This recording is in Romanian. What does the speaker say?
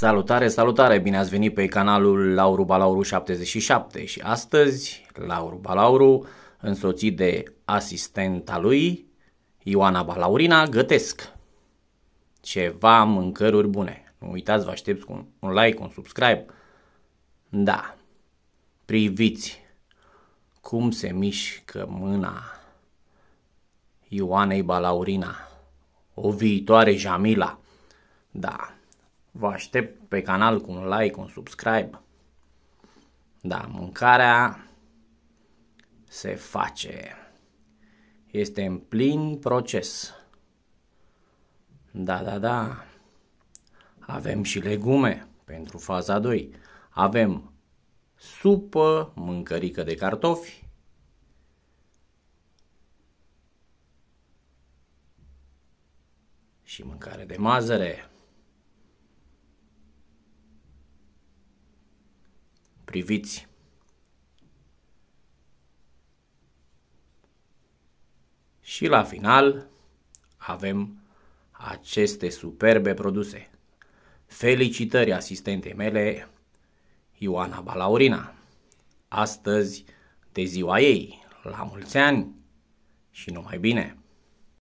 Salutare, salutare! Bine ați venit pe canalul Lauru Balauru 77 și astăzi Lauru Balauru, însoțit de asistenta lui, Ioana Balaurina, gătesc ceva mâncăruri bune. Nu uitați, vă aștept cu un like, un subscribe. Da, priviți cum se mișcă mâna Ioanei Balaurina, o viitoare Jamila. Da, Vă aștept pe canal cu un like, un subscribe. Da, mâncarea se face. Este în plin proces. Da, da, da. Avem și legume pentru faza 2. Avem supă, mâncărică de cartofi, și mâncare de mazăre. priviți. Și la final avem aceste superbe produse. Felicitări asistentei mele, Ioana Balaurina. Astăzi de ziua ei, la mulți ani și numai bine!